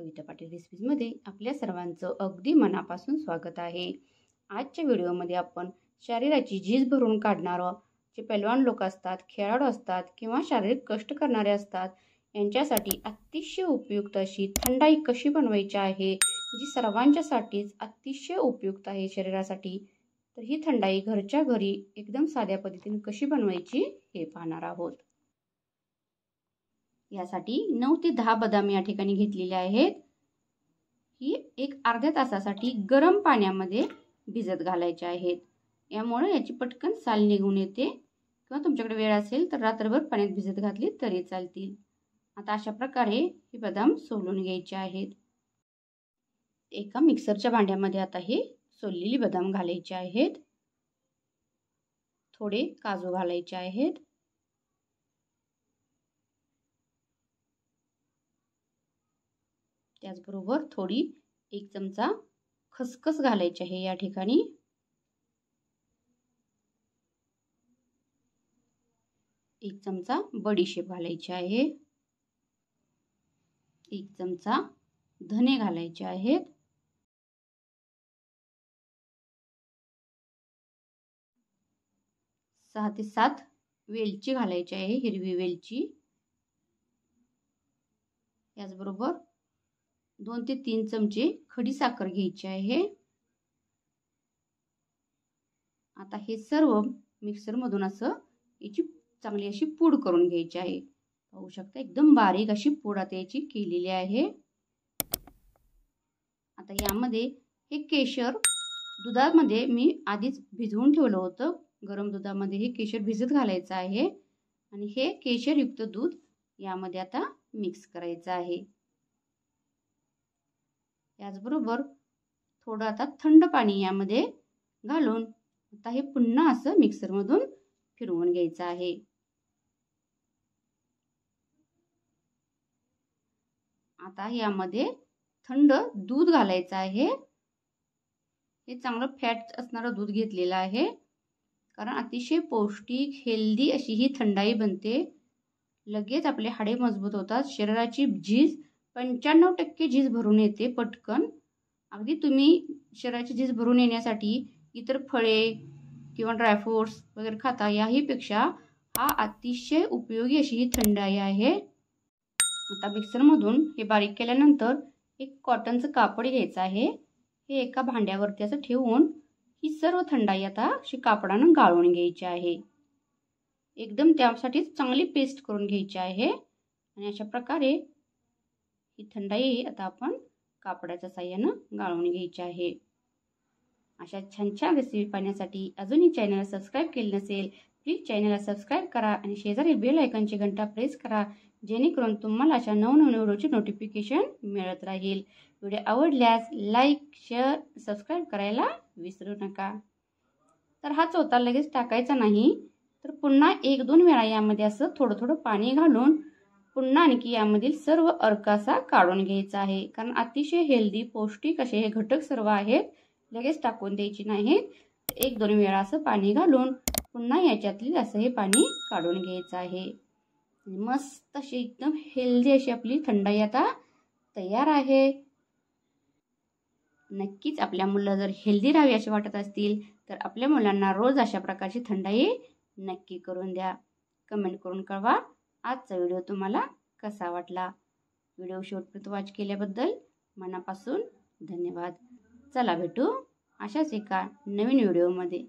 कविता पाटील रेसिपीजमध्ये आपल्या सर्वांचं अगदी मनापासून स्वागत आहे आजच्या व्हिडिओमध्ये आपण शरीराची झीज भरून काढणारं जे पैलवान लोक असतात खेळाडू असतात किंवा शारीरिक कष्ट करणारे असतात यांच्यासाठी अतिशय उपयुक्त अशी थंडाई कशी बनवायची आहे जी सर्वांच्यासाठीच अतिशय उपयुक्त आहे शरीरासाठी तर ही थंडाई घरच्या घरी एकदम साध्या पद्धतीने कशी बनवायची हे पाहणार आहोत यासाठी नऊ ते दहा बदाम या ठिकाणी घेतलेले आहेत ही एक अर्ध्या तासासाठी गरम पाण्यामध्ये भिजत घालायचे आहेत यामुळे याची पटकन साल निघून येते किंवा तुमच्याकडे वेळ असेल तर रात्रभर पाण्यात भिजत घातली तरी चालतील आता अशा प्रकारे हे बदाम सोलून घ्यायचे आहेत एका मिक्सरच्या भांड्यामध्ये आता हे सोललेली बदाम घालायचे आहेत थोडे काजू घालायचे आहेत त्याचबरोबर थोडी एक चमचा खसखस घालायची आहे या ठिकाणी एक चमचा बडीशेप घालायची आहे एक चमचा धने घालायचे आहेत सहा ते सात वेलची घालायची आहे हिरवी वेलची त्याचबरोबर दोन ते तीन चमचे खडी साखर घ्यायची आहे आता हे सर्व मिक्सरमधून असं याची चांगली अशी पूड करून घ्यायची आहे पाहू शकता एकदम बारीक अशी पूड आता याची केलेली आहे आता यामध्ये हे केशर दुधामध्ये मी आधीच भिजवून ठेवलं होतं गरम दुधामध्ये हे केशर भिजत घालायचं आहे आणि हे केशरयुक्त दूध यामध्ये आता मिक्स करायचं आहे त्याचबरोबर थोडं आता थंड पाणी यामध्ये घालून आता हे पुन्हा असं मिक्सरमधून फिरवून घ्यायचं आहे आता यामध्ये थंड दूध घालायचं आहे हे चांगलं फॅट असणारं दूध घेतलेलं आहे कारण अतिशय पौष्टिक हेल्दी अशी ही थंडाई बनते लगेच आपले हाडे मजबूत होतात शरीराची झीज पंच्याण्णव टक्के झीज भरून येते पटकन अगदी तुम्ही शरीराची झीज भरून येण्यासाठी इतर फळे किंवा ड्रायफ्रुट्स वगैरे खाता याहीपेक्षा हा अतिशय उपयोगी अशी ही थंडाई आहे आता मिक्सरमधून हे बारीक केल्यानंतर एक कॉटनचं कापड घ्यायचं आहे हे एका भांड्यावरती असं ठेवून ही सर्व थंडाई आता अशी कापडानं गाळून घ्यायची आहे एकदम त्यासाठीच चांगली पेस्ट करून घ्यायची आहे आणि अशा प्रकारे ही थंडाई आता आपण कापडाच्या साह्यानं गाळून घ्यायची आहे अशा छान छान रेसिपी पाहण्यासाठी अजूनही चॅनल सबस्क्राईब केले नसेल प्लीज चॅनलला सबस्क्राईब करा आणि शेजारी बेल आयकॉनची घंटा प्रेस करा जेणेकरून तुम्हाला अशा नवनवीन व्हिडिओची नोटिफिकेशन मिळत राहील व्हिडिओ आवडल्यास लाईक शेअर सबस्क्राईब करायला विसरू नका तर हा चौथा लगेच टाकायचा नाही तर पुन्हा एक दोन वेळा यामध्ये असं थोडं थोडं पाणी घालून पुन्हा आणखी यामधील सर्व असा काढून घ्यायचा आहे कारण अतिशय हेल्दी पौष्टिक असे हे घटक सर्व आहेत लगेच टाकून द्यायचे नाहीत एक दोन वेळा असं पाणी घालून पुन्हा याच्यातील असं हे पाणी काढून घ्यायचं आहे मस्त अशी एकदम हेल्दी अशी आपली थंडाई आता तयार आहे नक्कीच आपल्या मुलं जर हेल्दी राहावी असे वाटत असतील तर आपल्या मुलांना रोज अशा प्रकारची थंडाई नक्की करून द्या कमेंट करून कळवा आजचा व्हिडिओ तुम्हाला कसा वाटला व्हिडिओ शेवटपर्यंत वॉच केल्याबद्दल मनापासून धन्यवाद चला भेटू अशाच एका नवीन व्हिडिओमध्ये